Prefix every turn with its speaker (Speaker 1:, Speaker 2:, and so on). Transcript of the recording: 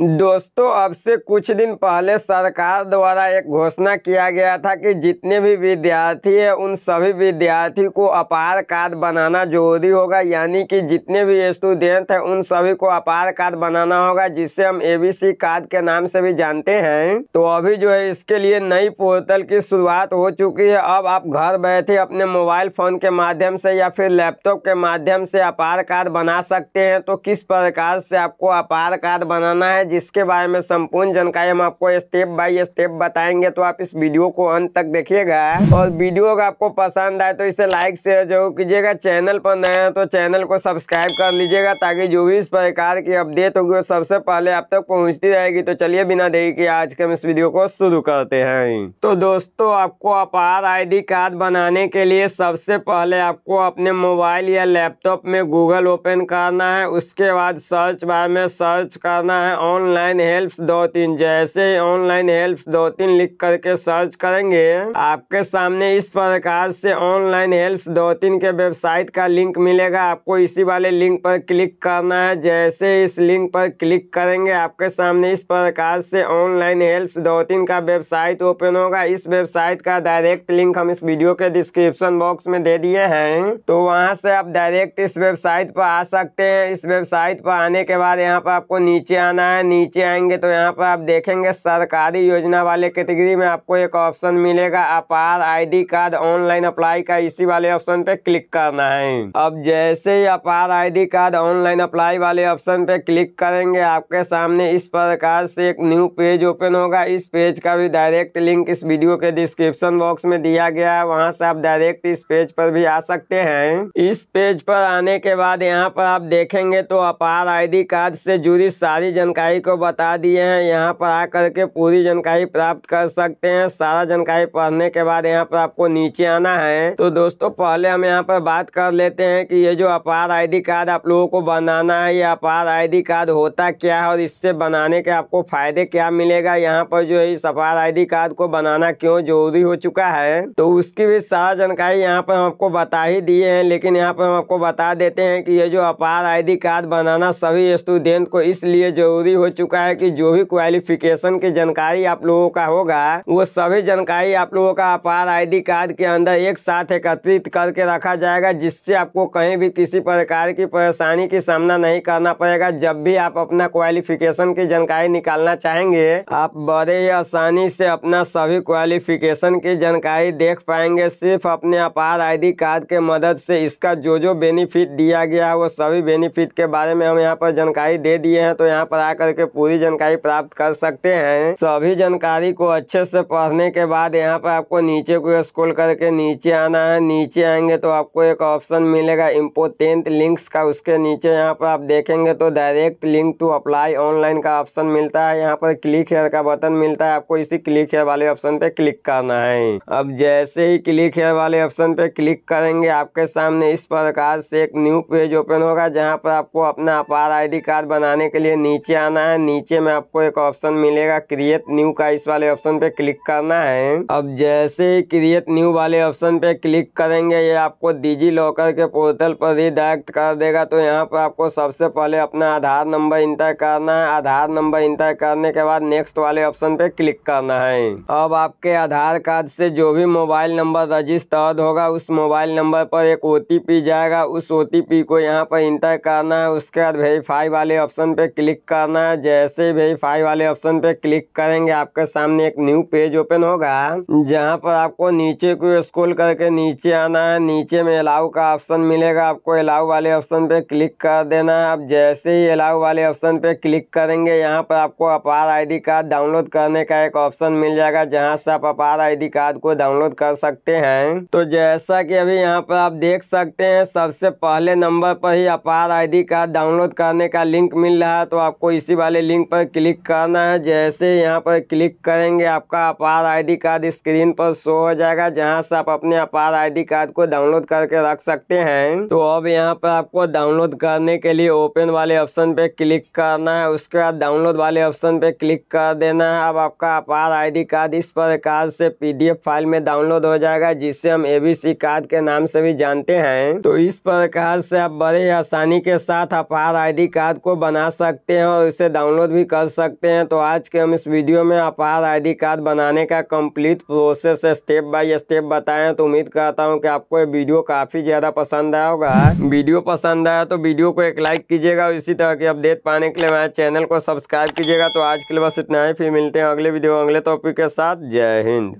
Speaker 1: दोस्तों अब से कुछ दिन पहले सरकार द्वारा एक घोषणा किया गया था कि जितने भी विद्यार्थी हैं उन सभी विद्यार्थी को अपार कार्ड बनाना जरूरी होगा यानी कि जितने भी स्टूडेंट हैं उन सभी को अपार कार्ड बनाना होगा जिसे हम एबीसी कार्ड के नाम से भी जानते हैं तो अभी जो है इसके लिए नई पोर्टल की शुरुआत हो चुकी है अब आप घर बैठे अपने मोबाइल फोन के माध्यम से या फिर लैपटॉप के माध्यम से अपार कार्ड बना सकते हैं तो किस प्रकार से आपको अपार कार्ड बनाना है जिसके बारे में संपूर्ण जानकारी हम आपको स्टेप बाय स्टेप बताएंगे तो आप इस वीडियो को अंत तक देखिएगा और वीडियो अगर आपको पसंद आए तो इसे लाइक शेयर जरूर कीजिएगा चैनल पर नए हैं तो चैनल को सब्सक्राइब कर लीजिएगा ताकि जो भी इस प्रकार की अपडेट होगी वो सबसे पहले आप तक पहुँचती रहेगी तो चलिए बिना देरी के आज के हम इस वीडियो को शुरू करते हैं तो दोस्तों आपको अपार आई कार्ड बनाने के लिए सबसे पहले आपको अपने मोबाइल या लैपटॉप में गूगल ओपन करना है उसके बाद सर्च बार में सर्च करना है ऑन ऑनलाइन हेल्प दो तीन जैसे ऑनलाइन हेल्प दो तीन लिख करके सर्च करेंगे आपके सामने इस प्रकार से ऑनलाइन हेल्प दो तीन के वेबसाइट का लिंक मिलेगा आपको इसी वाले लिंक पर क्लिक करना है जैसे इस लिंक पर क्लिक करेंगे आपके सामने इस प्रकार से ऑनलाइन हेल्प दो तीन का वेबसाइट ओपन होगा इस वेबसाइट का डायरेक्ट लिंक हम इस वीडियो के डिस्क्रिप्शन बॉक्स में दे दिए हैं तो वहाँ से आप डायरेक्ट इस वेबसाइट पर आ सकते हैं इस वेबसाइट पर आने के बाद यहाँ पर आपको नीचे आना है नीचे आएंगे तो यहाँ पर आप देखेंगे सरकारी योजना वाले कैटेगरी में आपको एक ऑप्शन मिलेगा अपार आईडी कार्ड ऑनलाइन अप्लाई का इसी वाले ऑप्शन पे क्लिक करना है अब जैसे ही APAAR ID card online apply वाले ऑप्शन पे क्लिक करेंगे आपके सामने इस प्रकार से एक न्यू पेज ओपन होगा इस पेज का भी डायरेक्ट लिंक इस वीडियो के डिस्क्रिप्शन बॉक्स में दिया गया है वहाँ से आप डायरेक्ट इस पेज पर भी आ सकते हैं इस पेज पर आने के बाद यहाँ पर आप देखेंगे तो अपार आई कार्ड से जुड़ी सारी जानकारी जानकारी को बता दिए हैं यहाँ पर आकर के पूरी जानकारी प्राप्त कर सकते हैं सारा जानकारी पढ़ने के बाद यहाँ पर आपको नीचे आना है तो दोस्तों पहले हम यहाँ पर बात कर लेते हैं कि ये जो अपार आईडी कार्ड आप लोगों को बनाना है ये अपार आईडी कार्ड होता क्या है और इससे बनाने के आपको फायदे क्या मिलेगा यहाँ पर जो है इस अपार आईडी कार्ड को बनाना क्यों जरूरी हो चुका है तो उसकी भी सारा जानकारी यहाँ पर हम आपको बता ही दिए है लेकिन यहाँ पर हम आपको बता देते हैं कि ये जो अपार आईडी कार्ड बनाना सभी स्टूडेंट को इसलिए जरूरी हो चुका है कि जो भी क्वालिफिकेशन की जानकारी आप लोगों का होगा वो सभी जानकारी आप लोगों का अपार आईडी कार्ड के अंदर एक साथ एकत्रित करके रखा जाएगा जिससे आपको कहीं भी किसी प्रकार की परेशानी की सामना नहीं करना पड़ेगा जब भी आप अपना क्वालिफिकेशन की जानकारी निकालना चाहेंगे आप बड़े ही आसानी से अपना सभी क्वालिफिकेशन की जानकारी देख पाएंगे सिर्फ अपने अपार आईडी कार्ड के मदद से इसका जो जो बेनिफिट दिया गया है वो सभी बेनिफिट के बारे में हम यहाँ पर जानकारी दे दिए हैं तो यहाँ पर आकर करके पूरी जानकारी प्राप्त कर सकते हैं सभी जानकारी को अच्छे से पढ़ने के बाद यहाँ पर आपको नीचे को स्क्रॉल करके नीचे आना है नीचे आएंगे तो आपको एक ऑप्शन मिलेगा इम्पोर्टेंट लिंक्स का उसके नीचे यहाँ पर आप देखेंगे तो direct link to apply online का ऑप्शन मिलता है यहाँ पर क्लिक हेयर का बटन मिलता है आपको इसी क्लिक हेयर वाले ऑप्शन पे क्लिक करना है अब जैसे ही क्लिक हेयर वाले ऑप्शन पे क्लिक करेंगे आपके सामने इस प्रकार से एक न्यू पेज ओपन होगा जहाँ पर आपको अपना अपार आई कार्ड बनाने के लिए नीचे आना करना है नीचे में आपको एक ऑप्शन मिलेगा क्रिएट न्यू का इस वाले ऑप्शन पे क्लिक करना है अब जैसे ही क्रिएट न्यू वाले ऑप्शन पे क्लिक करेंगे ये आपको डिजी लॉकर के पोर्टल पर रिडायरेक्ट कर देगा तो यहाँ पर आपको सबसे पहले अपना आधार नंबर इंटर करना है आधार नंबर इंटर करने के बाद नेक्स्ट वाले ऑप्शन पे क्लिक करना है अब आपके आधार कार्ड से जो भी मोबाइल नंबर रजिस्टर्ड होगा उस मोबाइल नंबर पर एक ओ जाएगा उस ओ को यहाँ पर इंटर करना है उसके बाद वेरीफाई वाले ऑप्शन पे क्लिक करना है करना जैसे वेरीफाई वाले ऑप्शन पे क्लिक करेंगे आपके सामने एक न्यू पेज ओपन होगा जहाँ पर आपको नीचे को स्क्रॉल करके नीचे आना है नीचे में अलाउ का ऑप्शन मिलेगा आपको अलाउ वाले ऑप्शन पे क्लिक कर देना है आप जैसे ही अलाउ वाले ऑप्शन पे क्लिक करेंगे यहाँ पर आपको अपार आई कार्ड डाउनलोड करने का एक ऑप्शन मिल जाएगा जहाँ से आप अपार आई कार्ड को डाउनलोड कर सकते हैं तो जैसा की अभी यहाँ पर आप देख सकते हैं सबसे पहले नंबर पर ही अपार आई कार्ड डाउनलोड करने का लिंक मिल रहा है तो आपको इसी वाले लिंक पर क्लिक करना है जैसे यहाँ पर क्लिक करेंगे आपका अपार आईडी कार्ड स्क्रीन पर शो हो जाएगा जहाँ से आप अपने अपार आईडी कार्ड को डाउनलोड करके रख सकते हैं तो अब यहाँ पर आपको डाउनलोड करने के लिए ओपन वाले ऑप्शन पे क्लिक करना है उसके बाद डाउनलोड वाले ऑप्शन पे क्लिक कर देना है अब आपका अपार आई कार्ड इस प्रकार से पी फाइल में डाउनलोड हो जाएगा जिसे हम ए कार्ड के नाम से भी जानते हैं तो इस प्रकार से आप बड़े आसानी के साथ अपार आई कार्ड को बना सकते हैं और इसे डाउनलोड भी कर सकते हैं तो आज के हम इस वीडियो में अपार आईडी कार्ड बनाने का complete process step by step बताएं तो उम्मीद करता हूं कि आपको ये वीडियो काफ़ी ज़्यादा पसंद आया होगा वीडियो पसंद आया तो वीडियो को एक लाइक कीजिएगा इसी तरह की अपडेट पाने के लिए हमारे चैनल को सब्सक्राइब कीजिएगा तो आज के लिए बस इतना ही फिर मिलते हैं अगले वीडियो अगले टॉपिक के साथ जय हिंद